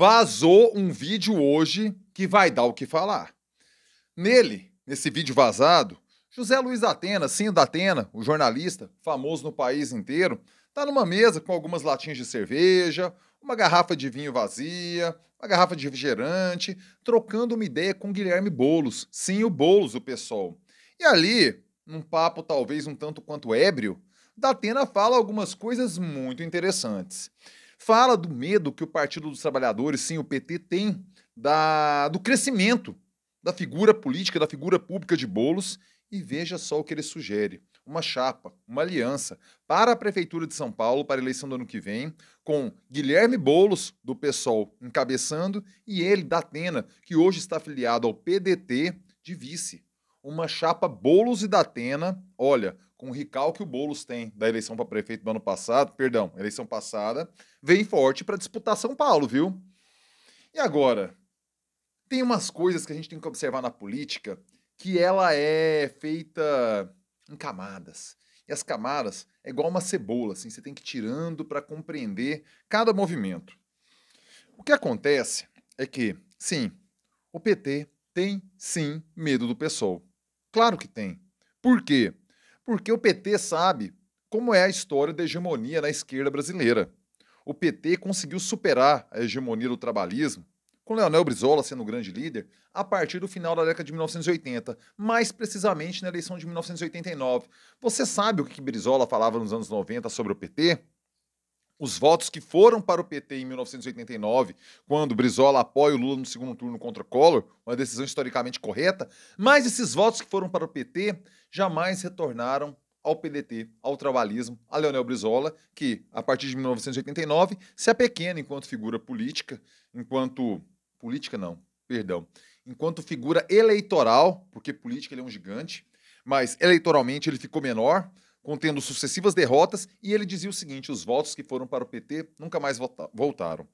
vazou um vídeo hoje que vai dar o que falar. Nele, nesse vídeo vazado, José Luiz Atena, sim, da Atena, o jornalista, famoso no país inteiro, está numa mesa com algumas latinhas de cerveja, uma garrafa de vinho vazia, uma garrafa de refrigerante, trocando uma ideia com Guilherme Bolos, sim, o Bolos, o pessoal. E ali, num papo talvez um tanto quanto ébrio, Datena fala algumas coisas muito interessantes fala do medo que o Partido dos Trabalhadores, sim, o PT, tem da, do crescimento da figura política, da figura pública de bolos e veja só o que ele sugere. Uma chapa, uma aliança para a Prefeitura de São Paulo para a eleição do ano que vem, com Guilherme Bolos do PSOL, encabeçando, e ele, da Atena, que hoje está afiliado ao PDT, de vice. Uma chapa Bolos e da Atena, olha, com o recalque que o Boulos tem da eleição para prefeito do ano passado, perdão, eleição passada, vem forte para disputar São Paulo, viu? E agora, tem umas coisas que a gente tem que observar na política que ela é feita em camadas. E as camadas é igual uma cebola, assim, você tem que ir tirando para compreender cada movimento. O que acontece é que, sim, o PT tem sim medo do PSOL. Claro que tem. Por quê? Porque o PT sabe como é a história da hegemonia na esquerda brasileira. O PT conseguiu superar a hegemonia do trabalhismo, com Leonel Brizola sendo o grande líder, a partir do final da década de 1980, mais precisamente na eleição de 1989. Você sabe o que Brizola falava nos anos 90 sobre o PT? os votos que foram para o PT em 1989, quando Brizola apoia o Lula no segundo turno contra Collor, uma decisão historicamente correta, mas esses votos que foram para o PT jamais retornaram ao PDT, ao trabalhismo, a Leonel Brizola, que a partir de 1989 se apequena enquanto figura política, enquanto política não, perdão, enquanto figura eleitoral, porque política ele é um gigante, mas eleitoralmente ele ficou menor, contendo sucessivas derrotas, e ele dizia o seguinte: os votos que foram para o PT nunca mais voltaram.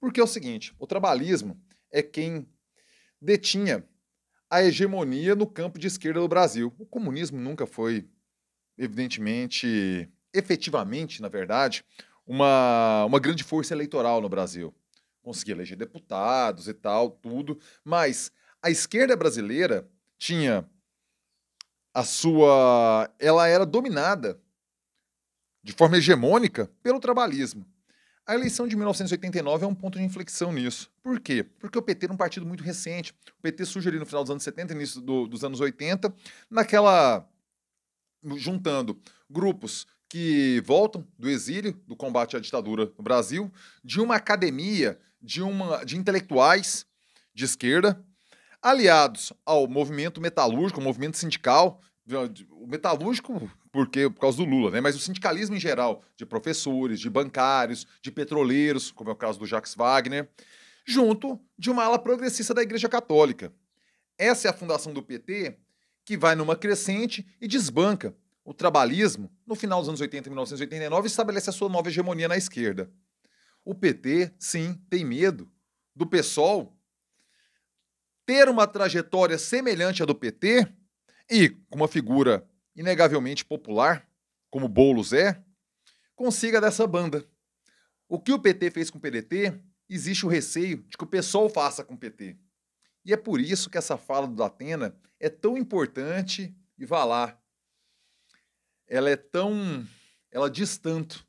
Porque é o seguinte: o trabalhismo é quem detinha a hegemonia no campo de esquerda do Brasil. O comunismo nunca foi, evidentemente, efetivamente, na verdade, uma, uma grande força eleitoral no Brasil. Conseguia eleger deputados e tal, tudo, mas a esquerda brasileira tinha a sua ela era dominada de forma hegemônica pelo trabalhismo. A eleição de 1989 é um ponto de inflexão nisso. Por quê? Porque o PT era um partido muito recente. O PT surge ali no final dos anos 70, início do, dos anos 80, naquela juntando grupos que voltam do exílio, do combate à ditadura no Brasil, de uma academia, de uma de intelectuais de esquerda aliados ao movimento metalúrgico, ao movimento sindical, o metalúrgico porque por causa do Lula, né? Mas o sindicalismo em geral, de professores, de bancários, de petroleiros, como é o caso do Jacques Wagner, junto de uma ala progressista da Igreja Católica. Essa é a fundação do PT, que vai numa crescente e desbanca o trabalhismo. No final dos anos 80 e 1989 estabelece a sua nova hegemonia na esquerda. O PT, sim, tem medo do PSOL ter uma trajetória semelhante à do PT e, com uma figura inegavelmente popular, como Boulos é, consiga dessa banda. O que o PT fez com o PDT, existe o receio de que o pessoal faça com o PT. E é por isso que essa fala do Datena é tão importante e vá lá. Ela é tão. Ela diz tanto.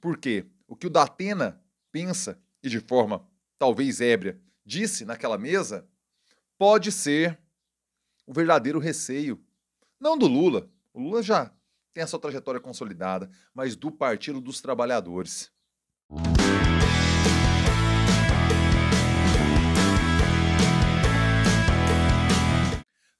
Por quê? O que o Datena pensa, e de forma talvez ébria, disse naquela mesa, pode ser o verdadeiro receio, não do Lula, o Lula já tem a sua trajetória consolidada, mas do Partido dos Trabalhadores.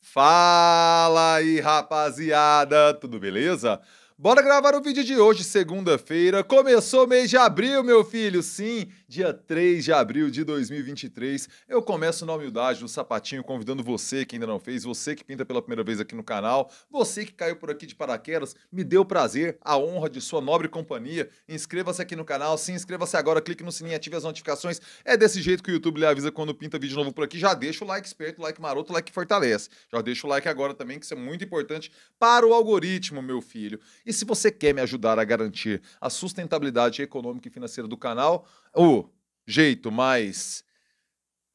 Fala aí, rapaziada, tudo beleza? Bora gravar o vídeo de hoje, segunda-feira. Começou o mês de abril, meu filho. Sim, dia 3 de abril de 2023. Eu começo na humildade, no sapatinho, convidando você que ainda não fez, você que pinta pela primeira vez aqui no canal, você que caiu por aqui de paraquedas, me deu o prazer, a honra de sua nobre companhia. Inscreva-se aqui no canal, se inscreva-se agora, clique no sininho, ative as notificações. É desse jeito que o YouTube lhe avisa quando pinta vídeo novo por aqui. Já deixa o like esperto, like maroto, like fortalece. Já deixa o like agora também, que isso é muito importante para o algoritmo, meu filho. E e se você quer me ajudar a garantir a sustentabilidade econômica e financeira do canal, o jeito mais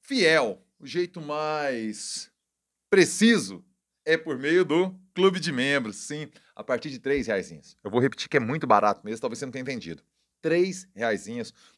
fiel, o jeito mais preciso é por meio do clube de membros, sim, a partir de três reais. Eu vou repetir que é muito barato mesmo, talvez você não tenha entendido. Três reais.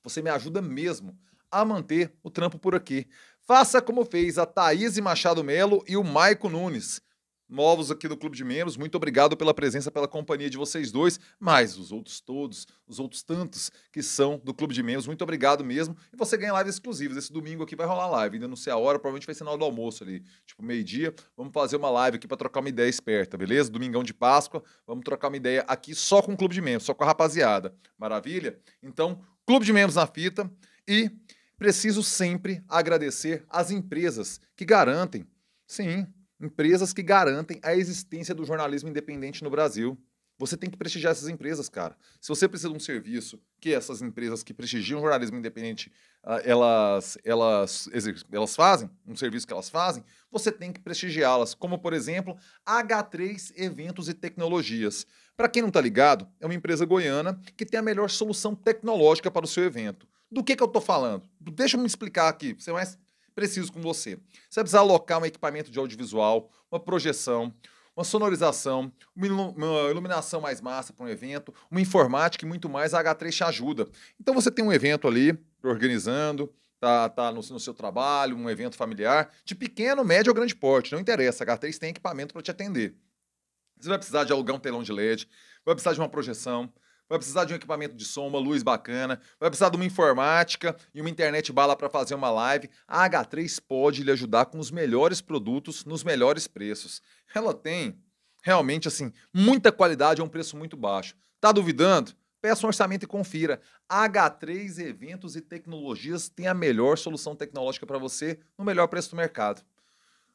Você me ajuda mesmo a manter o trampo por aqui. Faça como fez a Thaís Machado Melo e o Maico Nunes novos aqui do Clube de Membros, muito obrigado pela presença, pela companhia de vocês dois, mais os outros todos, os outros tantos que são do Clube de Membros, muito obrigado mesmo. E você ganha lives exclusivas. Esse domingo aqui vai rolar live, ainda não sei a hora, provavelmente vai ser na hora do almoço ali, tipo meio-dia. Vamos fazer uma live aqui para trocar uma ideia esperta, beleza? Domingão de Páscoa, vamos trocar uma ideia aqui só com o Clube de Membros, só com a rapaziada. Maravilha? Então, Clube de Membros na fita e preciso sempre agradecer às empresas que garantem, sim, empresas que garantem a existência do jornalismo independente no Brasil. Você tem que prestigiar essas empresas, cara. Se você precisa de um serviço que essas empresas que prestigiam o jornalismo independente ah, elas, elas, elas fazem, um serviço que elas fazem, você tem que prestigiá-las. Como, por exemplo, H3 Eventos e Tecnologias. Para quem não está ligado, é uma empresa goiana que tem a melhor solução tecnológica para o seu evento. Do que, que eu estou falando? Deixa eu me explicar aqui, você mais preciso com você. Você vai precisar alocar um equipamento de audiovisual, uma projeção, uma sonorização, uma iluminação mais massa para um evento, uma informática e muito mais, a H3 te ajuda. Então você tem um evento ali, organizando, tá, tá no, no, seu trabalho, um evento familiar, de pequeno, médio ou grande porte, não interessa, a H3 tem equipamento para te atender. Você vai precisar de alugar um telão de LED, vai precisar de uma projeção, vai precisar de um equipamento de som, uma luz bacana, vai precisar de uma informática e uma internet bala para fazer uma live. A H3 pode lhe ajudar com os melhores produtos nos melhores preços. Ela tem realmente assim muita qualidade a um preço muito baixo. Tá duvidando? Peça um orçamento e confira. H3 Eventos e Tecnologias tem a melhor solução tecnológica para você no melhor preço do mercado.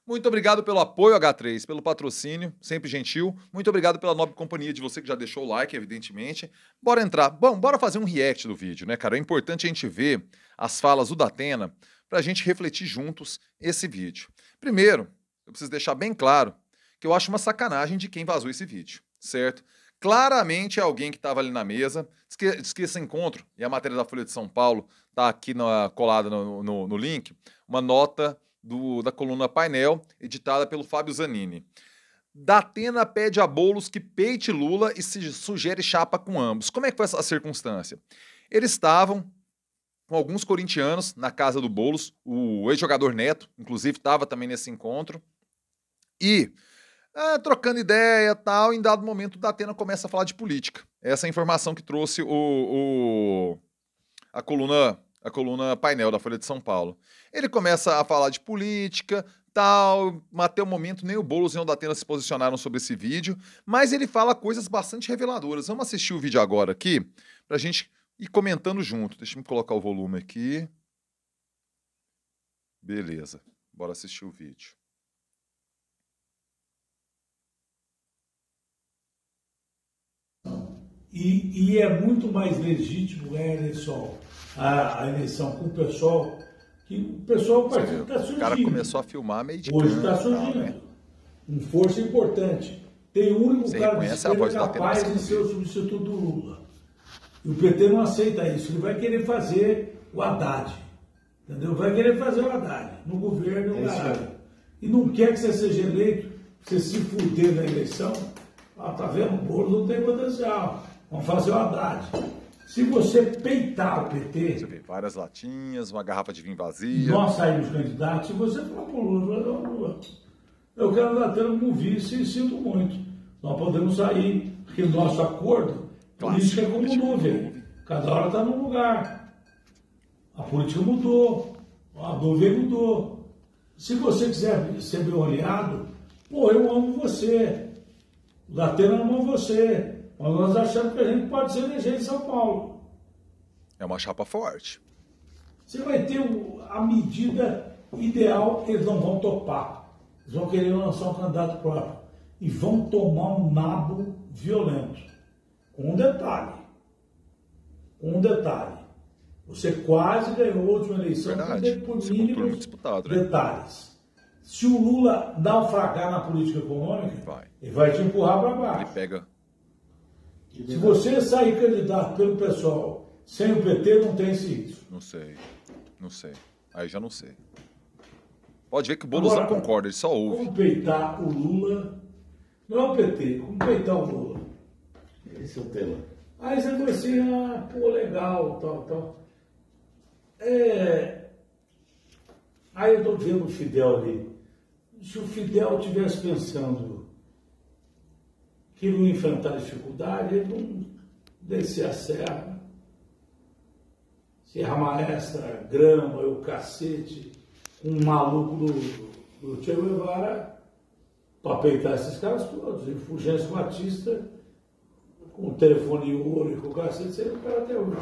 Muito obrigado pelo apoio, H3, pelo patrocínio, sempre gentil. Muito obrigado pela nobre companhia de você que já deixou o like, evidentemente. Bora entrar. Bom, bora fazer um react do vídeo, né, cara? É importante a gente ver as falas do Datena para a gente refletir juntos esse vídeo. Primeiro, eu preciso deixar bem claro que eu acho uma sacanagem de quem vazou esse vídeo, certo? Claramente é alguém que estava ali na mesa, diz que, diz que, esse encontro, e a matéria da Folha de São Paulo está aqui na, colada no, no, no link, uma nota do, da coluna Painel, editada pelo Fábio Zanini. Datena pede a Bolos que peite Lula e se sugere chapa com ambos. Como é que foi essa circunstância? Eles estavam com alguns corintianos na casa do Bolos, o ex-jogador Neto, inclusive, estava também nesse encontro. E ah, trocando ideia tal, em dado momento o Datena começa a falar de política. Essa é a informação que trouxe o, o a coluna a coluna painel da Folha de São Paulo. Ele começa a falar de política, tal, até o momento nem o Boulos e o Datena se posicionaram sobre esse vídeo, mas ele fala coisas bastante reveladoras. Vamos assistir o vídeo agora aqui, pra gente ir comentando junto. Deixa eu colocar o volume aqui. Beleza, bora assistir o vídeo. E, e é muito mais legítimo é a eleição, a, a eleição com o pessoal, que o pessoal partido está surgindo. O cara começou a filmar meio de Hoje está surgindo. Né? Um força importante. Tem um único Você cara de esquerda capaz de né? ser o substituto do Lula. E o PT não aceita isso. Ele vai querer fazer o Haddad. Entendeu? Vai querer fazer o Haddad no governo, é, é caralho. E não quer que você seja eleito, você se fuder na eleição. Ah, tá vendo? O Bolo não tem potencial. Vamos fazer o Haddad. Se você peitar o PT. Você vê várias latinhas, uma garrafa de vinho vazia. Nós saímos candidatos. Se você falar pro Lula, Lula, eu quero dar tempo como vice e sinto muito. Nós podemos sair, porque nosso acordo, a política é, é como nuvem. Cada hora está num lugar. A política mudou, a nuvem mudou. Se você quiser ser meu aliado, pô, eu amo você. Datena ama você. Mas nós achamos que a gente pode ser eleger em São Paulo. É uma chapa forte. Você vai ter a medida ideal, eles não vão topar. Eles vão querer lançar um candidato próprio. E vão tomar um nabo violento. Com um detalhe. Com um detalhe. Você quase ganhou a última eleição Verdade. por mínimos disputado, né? detalhes. Se o Lula naufragar na política econômica, vai. ele vai te empurrar para baixo. Ele pega se você sair candidato pelo pessoal sem o PT, não tem isso. Não sei. Não sei. Aí já não sei. Pode ver que o Bolsonaro concorda, ele só ouve. Como peitar o Lula. Não é o PT, como peitar o Lula. Esse é o tema. Aí você falou assim, ah, pô, legal, tal, tal. É... Aí eu estou vendo o Fidel ali. Se o Fidel tivesse pensando que não enfrentar dificuldade, ele não descer a serra, serra maestra, grama, o cacete, um maluco do, do Che Guevara para peitar esses caras todos. E Fulgêncio Batista, com o telefone em ouro e com o cacete, seria não é cara até hoje.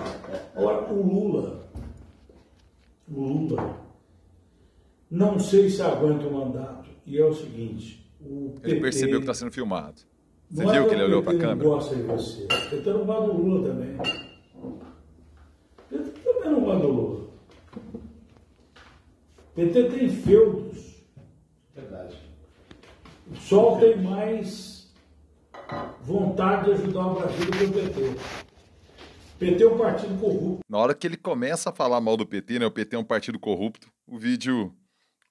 Agora, o Lula, o Lula, não sei se aguenta o mandato. E é o seguinte, o PT... Ele percebeu que está sendo filmado você viu que ele olhou para a câmera? Não gosta de você. Petro não gosta do Lula também. PT também não gosta do Lula. PT tem feudos. Verdade. O PSOL tem mais vontade de ajudar o Brasil do que o PT. PT é um partido corrupto. Na hora que ele começa a falar mal do PT, né? O PT é um partido corrupto, o vídeo,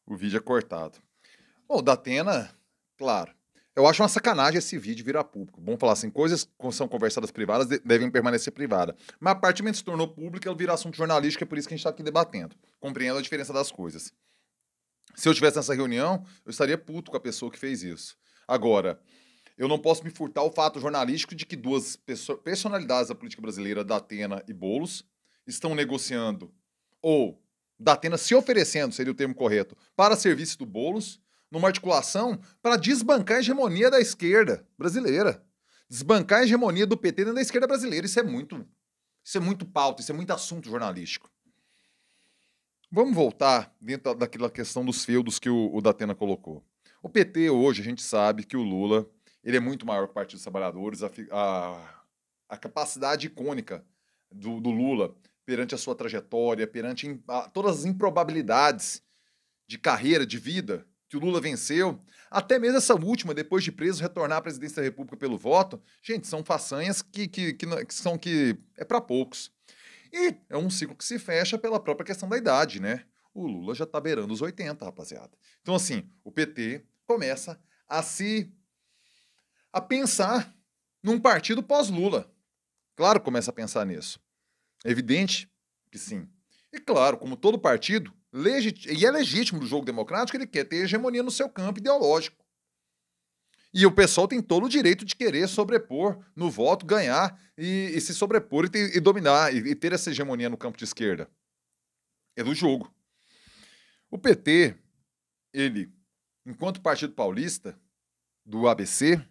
o vídeo é cortado. Bom, o Datena, claro, eu acho uma sacanagem esse vídeo virar público. Vamos falar assim, coisas que são conversadas privadas devem permanecer privadas. Mas a partir do momento que se tornou público, é ela vira assunto jornalístico, é por isso que a gente está aqui debatendo, compreendendo a diferença das coisas. Se eu estivesse nessa reunião, eu estaria puto com a pessoa que fez isso. Agora, eu não posso me furtar o fato jornalístico de que duas personalidades da política brasileira, Datena e Bolos, estão negociando ou Datena se oferecendo, seria o termo correto, para serviço do Bolos numa articulação para desbancar a hegemonia da esquerda brasileira. Desbancar a hegemonia do PT dentro da esquerda brasileira. Isso é muito. Isso é muito pauta, isso é muito assunto jornalístico. Vamos voltar dentro daquela questão dos feudos que o, o Datena colocou. O PT hoje, a gente sabe que o Lula ele é muito maior que o Partido dos Trabalhadores. A, a, a capacidade icônica do, do, Lula perante a sua trajetória, perante a, todas as improbabilidades de carreira, de vida, que o Lula venceu, até mesmo essa última, depois de preso, retornar à presidência da República pelo voto, gente, são façanhas que, que, que, que são que é para poucos. E é um ciclo que se fecha pela própria questão da idade, né? O Lula já está beirando os 80, rapaziada. Então, assim, o PT começa a se. a pensar num partido pós-Lula. Claro, começa a pensar nisso. É evidente que sim. E claro, como todo partido, Legit... E é legítimo do jogo democrático, ele quer ter hegemonia no seu campo ideológico. E o pessoal tem todo o direito de querer sobrepor no voto, ganhar e, e se sobrepor e, ter, e dominar e, e ter essa hegemonia no campo de esquerda. É do jogo. O PT, ele, enquanto partido paulista do ABC,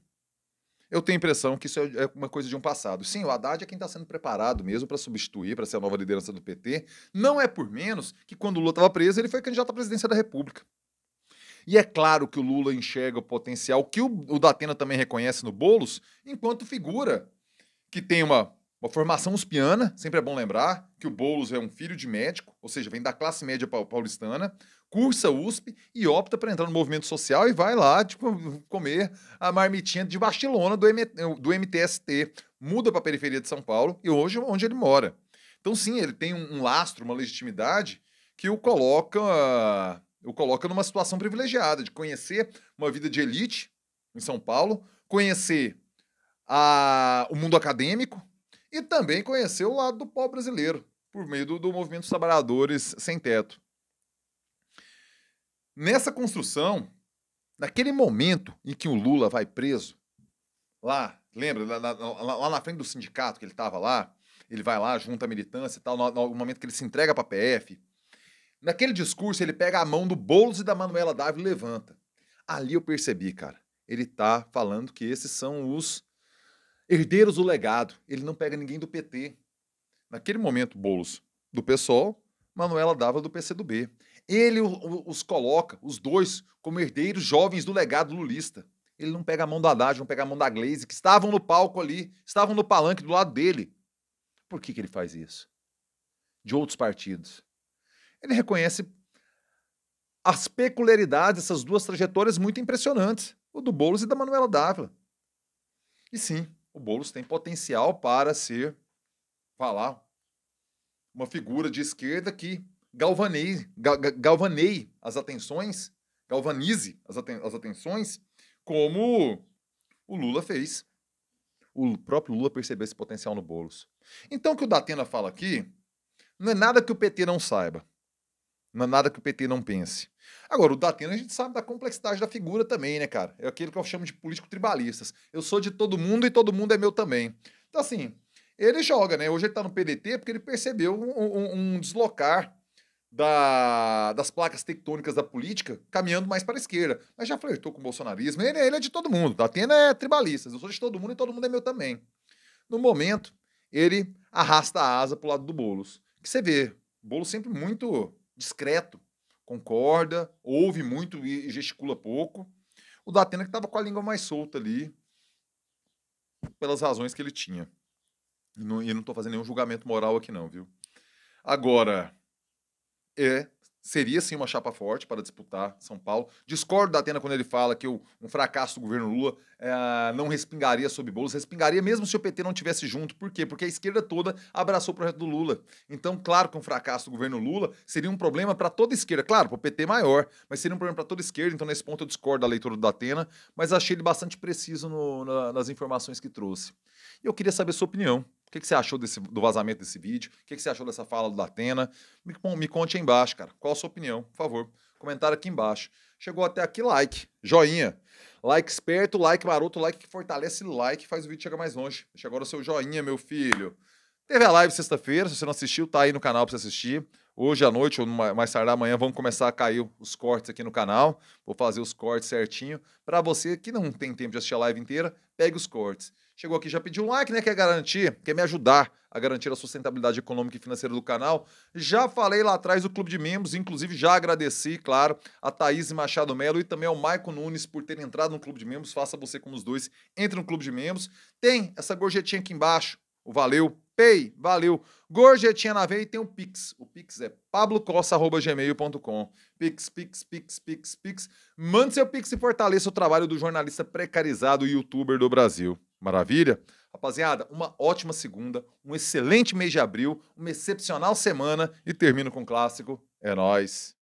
eu tenho a impressão que isso é, é uma coisa de um passado. Sim, o Haddad é quem está sendo preparado mesmo para substituir, para ser a nova liderança do PT. Não é por menos que quando o Lula estava preso, ele foi candidato à presidência da República. E é claro que o Lula enxerga o potencial que o, o Datena também reconhece no Bolos, enquanto figura que tem uma uma formação uspiana, sempre é bom lembrar que o Boulos é um filho de médico, ou seja, vem da classe média paulistana, cursa USP e opta para entrar no movimento social e vai lá tipo, comer a marmitinha de Barcelona do, M do MTST. Muda para a periferia de São Paulo e hoje é onde ele mora. Então, sim, ele tem um, um lastro, uma legitimidade que o coloca, o coloca numa situação privilegiada de conhecer uma vida de elite em São Paulo, conhecer a, o mundo acadêmico, e também conheceu o lado do povo brasileiro, por meio do, do movimento dos trabalhadores sem teto. Nessa construção, naquele momento em que o Lula vai preso, lá, lembra, lá, lá, lá na frente do sindicato que ele estava lá, ele vai lá, junta a militância e tal, no, no momento que ele se entrega para a PF, naquele discurso ele pega a mão do Boulos e da Manuela Dávila e levanta. Ali eu percebi, cara, ele tá falando que esses são os Herdeiros do legado. Ele não pega ninguém do PT. Naquele momento, Boulos do PSOL, Manuela Dava do PCdoB. Ele os coloca, os dois, como herdeiros jovens do legado lulista. Ele não pega a mão da Haddad, não pega a mão da Glaze, que estavam no palco ali, estavam no palanque do lado dele. Por que, que ele faz isso? De outros partidos. Ele reconhece as peculiaridades dessas duas trajetórias muito impressionantes, o do Boulos e da Manuela Dávila. E sim, o Boulos tem potencial para ser, falar, uma figura de esquerda que galvanei, ga, galvanei as atenções, galvanize as, aten as atenções, como o Lula fez. O próprio Lula percebeu esse potencial no Boulos. Então, o que o Datena fala aqui não é nada que o PT não saiba. Não é nada que o PT não pense. Agora, o Datena a gente sabe da complexidade da figura também, né, cara? É aquele que eu chamo de político-tribalistas. Eu sou de todo mundo e todo mundo é meu também. Então, assim, ele joga, né? Hoje ele tá no PDT porque ele percebeu um, um, um deslocar da, das placas tectônicas da política caminhando mais para a esquerda. Mas já flertou com o bolsonarismo. Ele, é, ele é de todo mundo. Datena é tribalista. Eu sou de todo mundo e todo mundo é meu também. No momento, ele arrasta a asa pro lado do Boulos. Que você vê, Boulos sempre muito discreto, concorda, ouve muito e gesticula pouco. O da Atena que estava com a língua mais solta ali, pelas razões que ele tinha. E não estou fazendo nenhum julgamento moral aqui, não, viu? Agora, é seria sim uma chapa forte para disputar São Paulo. Discordo da Atena quando ele fala que o, um fracasso do governo Lula é, não respingaria sobre bolos, respingaria mesmo se o PT não tivesse junto. Por quê? Porque a esquerda toda abraçou o projeto do Lula. Então, claro que um fracasso do governo Lula seria um problema para toda a esquerda. Claro, para o PT maior, mas seria um problema para toda a esquerda. Então, nesse ponto, eu discordo da leitura da Atena, mas achei ele bastante preciso no, na, nas informações que trouxe. E eu queria saber a sua opinião. O que, que você achou desse, do vazamento desse vídeo? O que, que você achou dessa fala do Atena? Me, me conte aí embaixo, cara. Qual a sua opinião, por favor? Comentário aqui embaixo. Chegou até aqui, like, joinha. Like esperto, like maroto, like que fortalece, like faz o vídeo chegar mais longe. Deixa agora o seu joinha, meu filho. Teve a live sexta-feira, se você não assistiu, tá aí no canal para você assistir. Hoje à noite, ou mais tarde amanhã, vamos começar a cair os cortes aqui no canal. Vou fazer os cortes certinho. Para você que não tem tempo de assistir a live inteira, pegue os cortes chegou aqui, já pediu um like, né? Quer garantir, quer me ajudar a garantir a sustentabilidade econômica e financeira do canal. Já falei lá atrás do Clube de Membros, inclusive já agradeci, claro, a Thaís Machado Melo e também ao Maicon Nunes por terem entrado no Clube de Membros. Faça você como os dois, entre no Clube de Membros. Tem essa gorjetinha aqui embaixo, o valeu, Pay, valeu. Gorjetinha na veia e tem o Pix. O Pix é pablocosta.gmail.com. Pix, Pix, Pix, Pix, Pix. Mande seu Pix e fortaleça o trabalho do jornalista precarizado e youtuber do Brasil. Maravilha? Rapaziada, uma ótima segunda, um excelente mês de abril, uma excepcional semana e termino com o clássico. É nós.